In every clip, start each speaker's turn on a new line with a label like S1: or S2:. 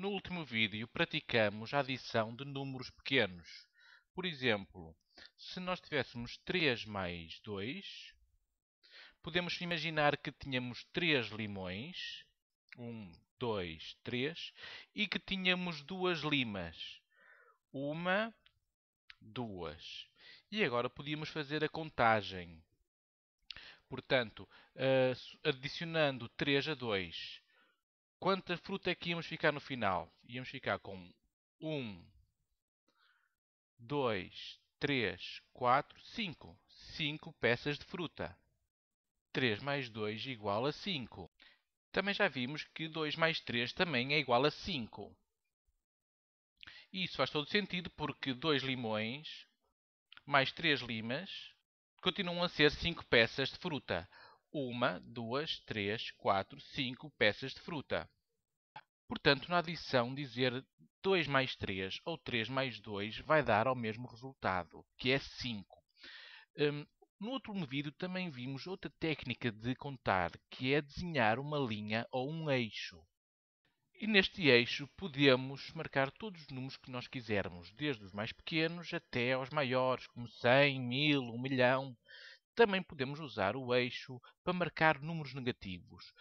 S1: No último vídeo, praticamos a adição de números pequenos. Por exemplo, se nós tivéssemos 3 mais 2, podemos imaginar que tínhamos 3 limões, 1, 2, 3, e que tínhamos 2 limas. 1, 2. E agora podíamos fazer a contagem. Portanto, eh, adicionando 3 a 2, quanta fruta é que íamos ficar no final? Íamos ficar com 1, 2, 3, 4, 5. 5 peças de fruta. 3 mais 2 igual a 5. Também já vimos que 2 mais 3 também é igual a 5. E isso faz todo sentido porque 2 limões mais 3 limas continuam a ser 5 peças de fruta uma, duas, três, quatro, cinco peças de fruta. Portanto, na adição, dizer 2 mais 3 ou 3 mais 2 vai dar ao mesmo resultado, que é 5. Um, no outro vídeo também vimos outra técnica de contar, que é desenhar uma linha ou um eixo. E neste eixo podemos marcar todos os números que nós quisermos, desde os mais pequenos até aos maiores, como 100, 1000, 1 milhão, também podemos usar o eixo para marcar números negativos.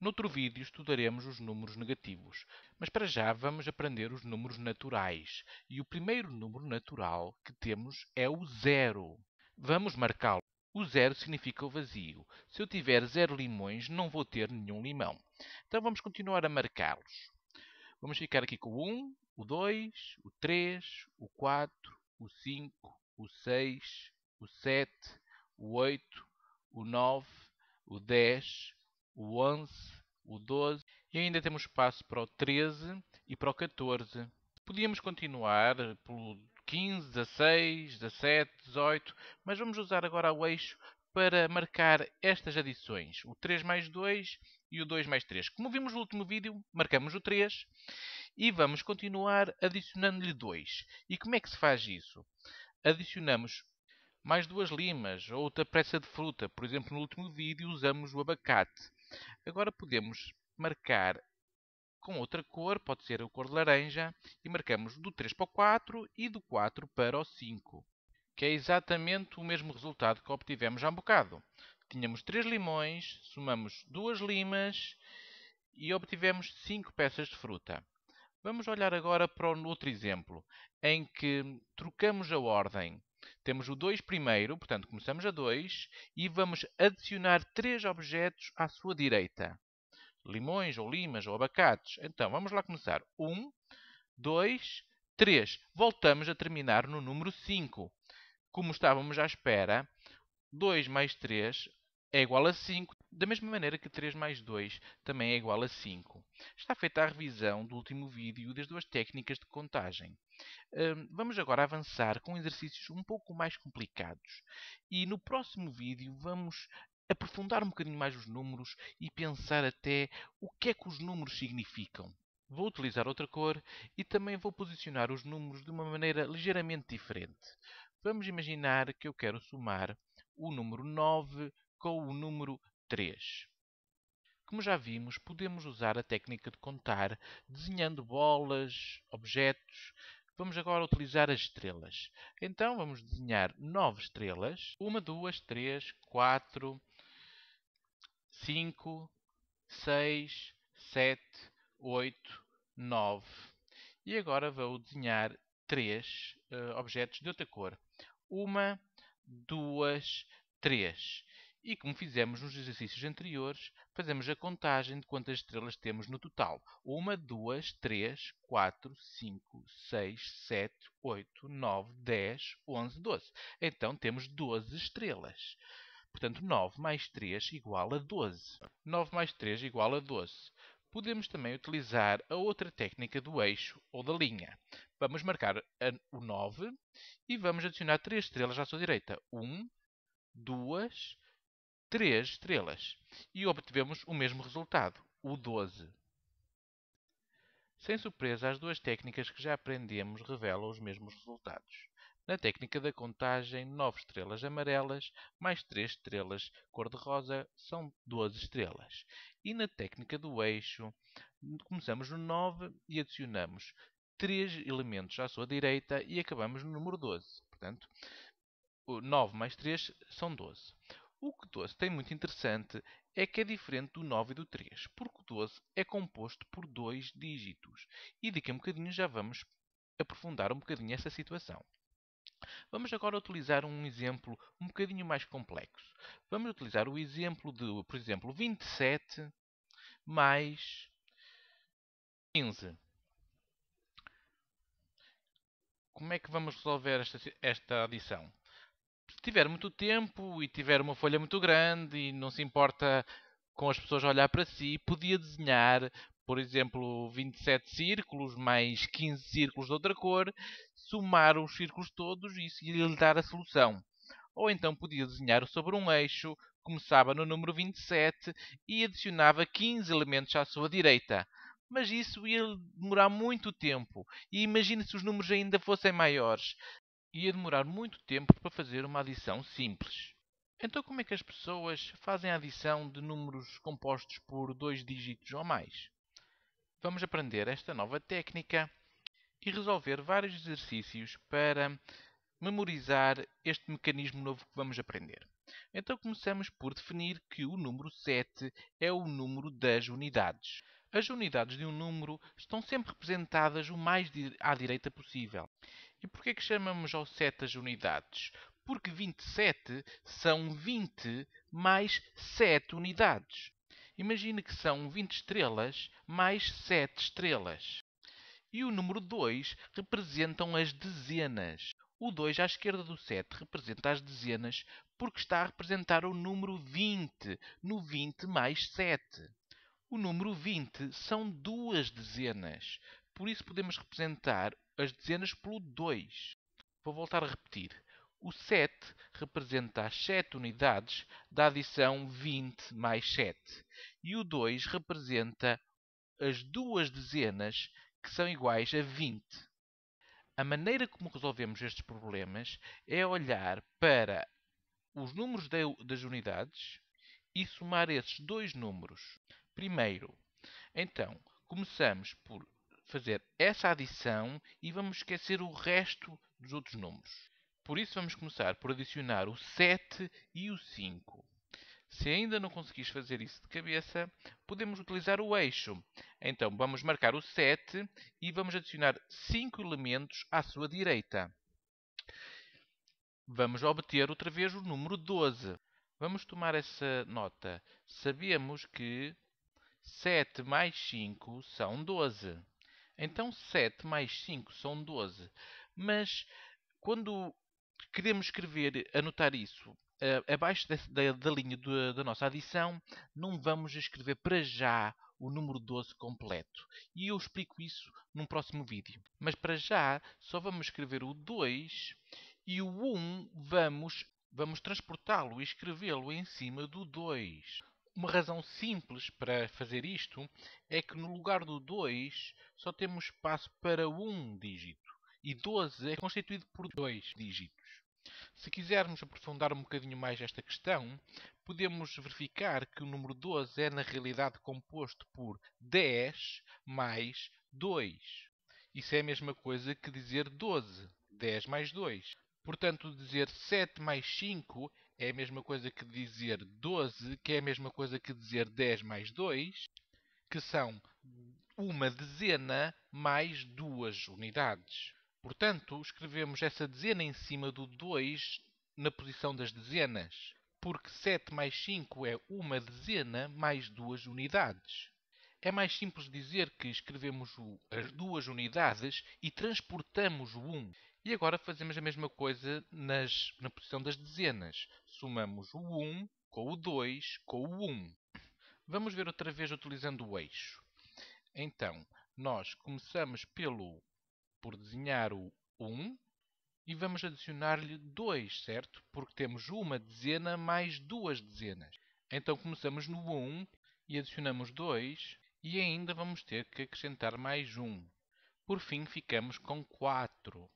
S1: Noutro vídeo estudaremos os números negativos, mas para já vamos aprender os números naturais. E o primeiro número natural que temos é o zero. Vamos marcá-lo. O zero significa o vazio. Se eu tiver zero limões, não vou ter nenhum limão. Então vamos continuar a marcá-los. Vamos ficar aqui com o 1, o 2, o 3, o 4, o 5, o 6, o 7, o 8, o 9, o 10, o 11, o 12 e ainda temos espaço para o 13 e para o 14. Podíamos continuar pelo 15, 16, 17, 18, mas vamos usar agora o eixo para marcar estas adições, o 3 mais 2 e o 2 mais 3. Como vimos no último vídeo, marcamos o 3 e vamos continuar adicionando-lhe 2. E como é que se faz isso? Adicionamos mais duas limas ou outra peça de fruta. Por exemplo, no último vídeo usamos o abacate. Agora podemos marcar com outra cor, pode ser a cor de laranja, e marcamos do 3 para o 4 e do 4 para o 5, que é exatamente o mesmo resultado que obtivemos há um bocado. Tínhamos 3 limões, somamos 2 limas e obtivemos 5 peças de fruta. Vamos olhar agora para outro exemplo, em que trocamos a ordem. Temos o 2 primeiro, portanto começamos a 2 e vamos adicionar 3 objetos à sua direita. Limões, ou limas, ou abacates. Então, vamos lá começar. 1, 2, 3. Voltamos a terminar no número 5. Como estávamos à espera, 2 mais 3 é igual a 5, da mesma maneira que 3 mais 2 também é igual a 5. Está feita a revisão do último vídeo das duas técnicas de contagem. Hum, vamos agora avançar com exercícios um pouco mais complicados e no próximo vídeo vamos aprofundar um bocadinho mais os números e pensar até o que é que os números significam. Vou utilizar outra cor e também vou posicionar os números de uma maneira ligeiramente diferente. Vamos imaginar que eu quero somar o número 9 com o número 3. Como já vimos, podemos usar a técnica de contar desenhando bolas, objetos, Vamos agora utilizar as estrelas. Então vamos desenhar 9 estrelas. Uma, duas, três, quatro, cinco, seis, sete, oito, nove. E agora vou desenhar três uh, objetos de outra cor. Uma, duas, três. E como fizemos nos exercícios anteriores, fazemos a contagem de quantas estrelas temos no total. 1, 2, 3, 4, 5, 6, 7, 8, 9, 10, 11, 12. Então temos 12 estrelas. Portanto, 9 mais 3 igual a 12. 9 mais 3 igual a 12. Podemos também utilizar a outra técnica do eixo ou da linha. Vamos marcar o 9 e vamos adicionar 3 estrelas à sua direita. 1, 2, 3. 3 estrelas e obtivemos o mesmo resultado, o 12. Sem surpresa, as duas técnicas que já aprendemos revelam os mesmos resultados. Na técnica da contagem, 9 estrelas amarelas mais 3 estrelas cor-de-rosa são 12 estrelas. E na técnica do eixo, começamos no 9 e adicionamos 3 elementos à sua direita e acabamos no número 12. Portanto, 9 mais 3 são 12. O que 12 tem muito interessante é que é diferente do 9 e do 3, porque o 12 é composto por dois dígitos. E daqui a um bocadinho já vamos aprofundar um bocadinho essa situação. Vamos agora utilizar um exemplo um bocadinho mais complexo. Vamos utilizar o exemplo de, por exemplo, 27 mais 15. Como é que vamos resolver esta, esta adição? se tiver muito tempo e tiver uma folha muito grande e não se importa com as pessoas a olhar para si, podia desenhar, por exemplo, 27 círculos mais 15 círculos de outra cor, somar os círculos todos e isso lhe dar a solução. Ou então podia desenhar sobre um eixo, começava no número 27 e adicionava 15 elementos à sua direita. Mas isso ia demorar muito tempo. E imagine se os números ainda fossem maiores ia demorar muito tempo para fazer uma adição simples. Então, como é que as pessoas fazem a adição de números compostos por dois dígitos ou mais? Vamos aprender esta nova técnica e resolver vários exercícios para memorizar este mecanismo novo que vamos aprender. Então começamos por definir que o número 7 é o número das unidades. As unidades de um número estão sempre representadas o mais à direita possível. E porquê que chamamos ao 7 as unidades? Porque 27 são 20 mais 7 unidades. Imagine que são 20 estrelas mais 7 estrelas. E o número 2 representam as dezenas. O 2 à esquerda do 7 representa as dezenas porque está a representar o número 20 no 20 mais 7. O número 20 são duas dezenas. Por isso podemos representar as dezenas pelo 2. Vou voltar a repetir. O 7 representa as 7 unidades da adição 20 mais 7. E o 2 representa as duas dezenas que são iguais a 20. A maneira como resolvemos estes problemas é olhar para os números de, das unidades e somar esses dois números. Primeiro, então, começamos por fazer essa adição e vamos esquecer o resto dos outros números. Por isso vamos começar por adicionar o 7 e o 5. Se ainda não conseguis fazer isso de cabeça, podemos utilizar o eixo. Então, vamos marcar o 7 e vamos adicionar 5 elementos à sua direita. Vamos obter outra vez o número 12. Vamos tomar essa nota. Sabemos que 7 mais 5 são 12. Então 7 mais 5 são 12. Mas quando queremos escrever, anotar isso abaixo da, da linha de, da nossa adição, não vamos escrever para já o número 12 completo. E eu explico isso num próximo vídeo. Mas para já só vamos escrever o 2 e o 1 vamos, vamos transportá-lo e escrevê-lo em cima do 2. Uma razão simples para fazer isto é que no lugar do 2 só temos espaço para um dígito e 12 é constituído por dois dígitos. Se quisermos aprofundar um bocadinho mais esta questão, podemos verificar que o número 12 é na realidade composto por 10 mais 2. Isso é a mesma coisa que dizer 12, 10 mais 2. Portanto, dizer 7 mais 5 é a mesma coisa que dizer 12, que é a mesma coisa que dizer 10 mais 2, que são uma dezena mais duas unidades. Portanto, escrevemos essa dezena em cima do 2 na posição das dezenas, porque 7 mais 5 é uma dezena mais duas unidades. É mais simples dizer que escrevemos o, as duas unidades e transportamos o 1. E agora fazemos a mesma coisa nas, na posição das dezenas somamos o 1 com o 2 com o 1. Vamos ver outra vez utilizando o eixo. Então, nós começamos pelo por desenhar o 1 e vamos adicionar-lhe 2, certo? Porque temos uma dezena mais duas dezenas. Então começamos no 1 e adicionamos 2 e ainda vamos ter que acrescentar mais 1. Por fim, ficamos com 4.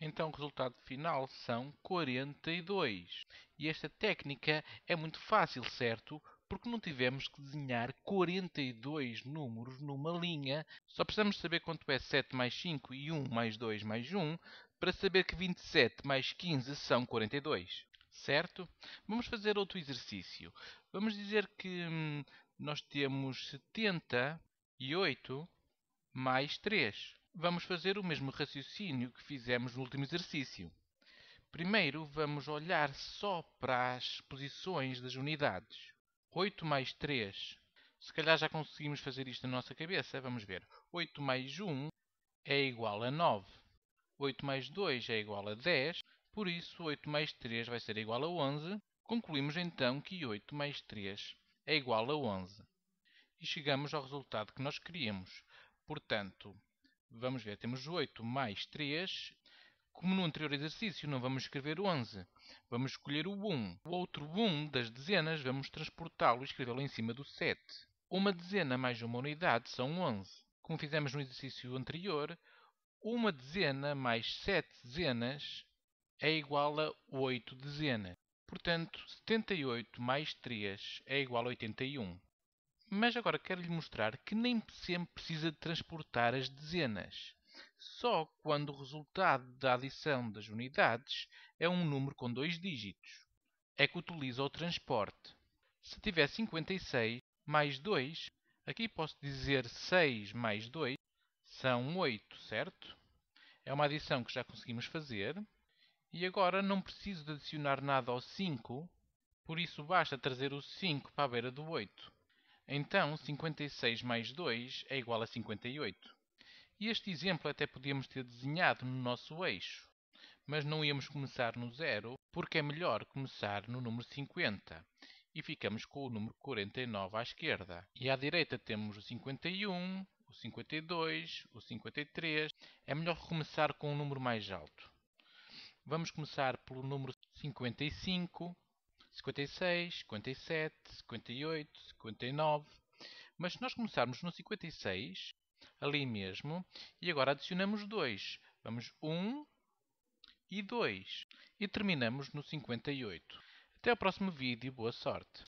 S1: Então o resultado final são 42. E esta técnica é muito fácil, certo? Porque não tivemos que desenhar 42 números numa linha. Só precisamos saber quanto é 7 mais 5 e 1 mais 2 mais 1 para saber que 27 mais 15 são 42. Certo? Vamos fazer outro exercício. Vamos dizer que hum, nós temos 78 mais 3. Vamos fazer o mesmo raciocínio que fizemos no último exercício. Primeiro, vamos olhar só para as posições das unidades. 8 mais 3. Se calhar já conseguimos fazer isto na nossa cabeça. Vamos ver. 8 mais 1 é igual a 9. 8 mais 2 é igual a 10. Por isso, 8 mais 3 vai ser igual a 11. Concluímos então que 8 mais 3 é igual a 11. E chegamos ao resultado que nós queríamos. Portanto, Vamos ver, temos 8 mais 3. Como no anterior exercício, não vamos escrever 11. Vamos escolher o 1. O outro 1 das dezenas, vamos transportá-lo e escrevê-lo em cima do 7. Uma dezena mais uma unidade são 11. Como fizemos no exercício anterior, uma dezena mais 7 dezenas é igual a 8 dezenas. Portanto, 78 mais 3 é igual a 81. Mas agora quero lhe mostrar que nem sempre precisa de transportar as dezenas. Só quando o resultado da adição das unidades é um número com dois dígitos é que utiliza o transporte. Se tiver 56 mais 2, aqui posso dizer 6 mais 2 são 8, certo? É uma adição que já conseguimos fazer. E agora não preciso de adicionar nada ao 5, por isso basta trazer o 5 para a beira do 8. Então, 56 mais 2 é igual a 58. E este exemplo até podíamos ter desenhado no nosso eixo, mas não íamos começar no zero, porque é melhor começar no número 50. E ficamos com o número 49 à esquerda. E à direita temos o 51, o 52, o 53. É melhor começar com um número mais alto. Vamos começar pelo número 55 56, 57, 58, 59. Mas se nós começarmos no 56, ali mesmo, e agora adicionamos 2. Vamos 1 e 2. E terminamos no 58. Até ao próximo vídeo e boa sorte!